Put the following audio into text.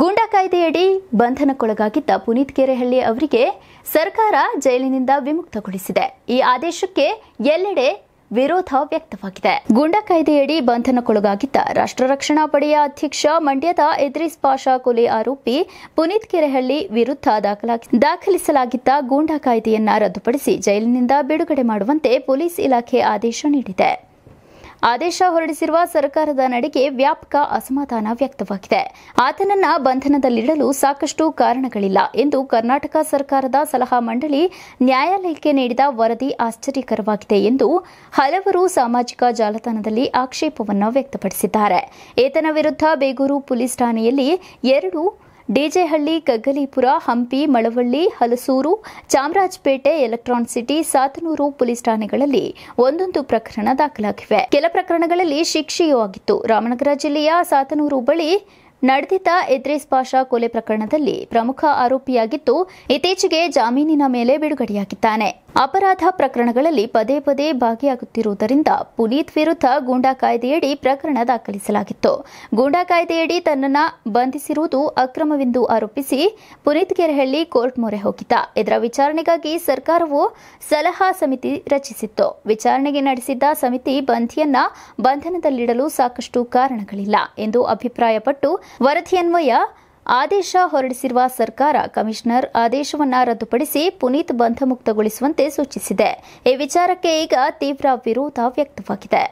ಗೂಂಡಾ ಕಾಯ್ದೆಯಡಿ ಬಂಧನಕ್ಕೊಳಗಾಗಿದ್ದ ಪುನೀತ್ ಕೆರೆಹಳ್ಳಿ ಅವರಿಗೆ ಸರ್ಕಾರ ಜೈಲಿನಿಂದ ವಿಮುಕ್ತಗೊಳಿಸಿದೆ ಈ ಆದೇಶಕ್ಕೆ ಎಲ್ಲೆಡೆ ವಿರೋಧ ವ್ಯಕ್ತವಾಗಿದೆ ಗೂಂಡಾ ಕಾಯ್ದೆಯಡಿ ಬಂಧನಕ್ಕೊಳಗಾಗಿದ್ದ ರಾಷ್ಟ್ರ ರಕ್ಷಣಾ ಪಡೆಯ ಅಧ್ಯಕ್ಷ ಮಂಡ್ಯದ ಎದ್ರಿಸ್ ಪಾಷಾ ಕೊಲೆ ಆರೋಪಿ ಪುನೀತ್ ಕೆರೆಹಳ್ಳಿ ವಿರುದ್ಧ ದಾಖಲಿಸಲಾಗಿದ್ದ ಗೂಂಡಾ ಕಾಯ್ದೆಯನ್ನ ರದ್ದುಪಡಿಸಿ ಜೈಲಿನಿಂದ ಬಿಡುಗಡೆ ಮಾಡುವಂತೆ ಪೊಲೀಸ್ ಇಲಾಖೆ ಆದೇಶ ನೀಡಿದೆ ಆದೇಶ ಹೊರಡಿಸಿರುವ ಸರ್ಕಾರದ ನಡೆಗೆ ವ್ಯಾಪಕ ಅಸಮಾಧಾನ ವ್ಯಕ್ತವಾಗಿದೆ ಆತನನ್ನ ಬಂಧನದಲ್ಲಿಡಲು ಸಾಕಷ್ಟು ಕಾರಣಗಳಿಲ್ಲ ಎಂದು ಕರ್ನಾಟಕ ಸರ್ಕಾರದ ಸಲಹಾ ಮಂಡಳಿ ನ್ಯಾಯಾಲಯಕ್ಕೆ ನೀಡಿದ ವರದಿ ಆಶ್ಚರ್ಯಕರವಾಗಿದೆ ಎಂದು ಹಲವರು ಸಾಮಾಜಿಕ ಜಾಲತಾಣದಲ್ಲಿ ಆಕ್ಷೇಪವನ್ನು ವ್ಯಕ್ತಪಡಿಸಿದ್ದಾರೆ ಈತನ ವಿರುದ್ಧ ಬೇಗೂರು ಪೊಲೀಸ್ ಠಾಣೆಯಲ್ಲಿ ಎರಡು DJ Halli Kaggalipura Hampi Malavalli Halasuru Chamarajpet electron city Satanur police ಠಾಣೆಗಳಲ್ಲಿ ಒಂದೊಂದು ಪ್ರಕರಣ ದಾಖಲಾಗಿವೆ ಕೆಲ ಪ್ರಕರಣಗಳಲ್ಲಿ ಶಿಕ್ಷೆಯೂ ಆಗಿತ್ತು ರಾಮನಗರ ಜಿಲ್ಲೆಯ ಸಾತನೂರು ಬಳಿ ನಡೆದಿದ್ದ ಎದ್ರೇಸ್ ಪಾಷಾ ಕೊಲೆ ಪ್ರಕರಣದಲ್ಲಿ ಪ್ರಮುಖ ಆರೋಪಿಯಾಗಿದ್ದು ಇತ್ತೀಚೆಗೆ ಜಾಮೀನಿನ ಮೇಲೆ ಬಿಡುಗಡೆಯಾಗಿದ್ದಾನೆ ಅಪರಾಧ ಪ್ರಕರಣಗಳಲ್ಲಿ ಪದೇ ಪದೇ ಭಾಗಿಯಾಗುತ್ತಿರುವುದರಿಂದ ಪುನೀತ್ ವಿರುದ್ಧ ಗೂಂಡಾ ಕಾಯ್ದೆಯಡಿ ಪ್ರಕರಣ ದಾಖಲಿಸಲಾಗಿತ್ತು ಗೂಂಡಾ ಕಾಯ್ದೆಯಡಿ ತನ್ನನ್ನ ಬಂಧಿಸಿರುವುದು ಅಕ್ರಮವೆಂದು ಆರೋಪಿಸಿ ಪುನೀತ್ ಕೆರೆಹಳ್ಳಿ ಕೋರ್ಟ್ ಮೊರೆ ಹೋಗಿದ್ದ ಇದರ ವಿಚಾರಣೆಗಾಗಿ ಸರ್ಕಾರವು ಸಲಹಾ ಸಮಿತಿ ರಚಿಸಿತ್ತು ವಿಚಾರಣೆಗೆ ನಡೆಸಿದ್ದ ಸಮಿತಿ ಬಂಧಿಯನ್ನ ಬಂಧನದಲ್ಲಿಡಲು ಸಾಕಷ್ಟು ಕಾರಣಗಳಿಲ್ಲ ಎಂದು ಅಭಿಪ್ರಾಯಪಟ್ಟು ವರದಿಯನ್ವಯ ಆದೇಶ ಹೊರಡಿಸಿರುವ ಸರ್ಕಾರ ಕಮಿಷನರ್ ಆದೇಶವನ್ನು ರದ್ದುಪಡಿಸಿ ಪುನೀತ್ ಬಂಧಮುಕ್ತಗೊಳಿಸುವಂತೆ ಸೂಚಿಸಿದೆ ಈ ವಿಚಾರಕ್ಕೆ ಈಗ ತೀವ್ರ ವಿರೋಧ ವ್ಯಕ್ತವಾಗಿದೆ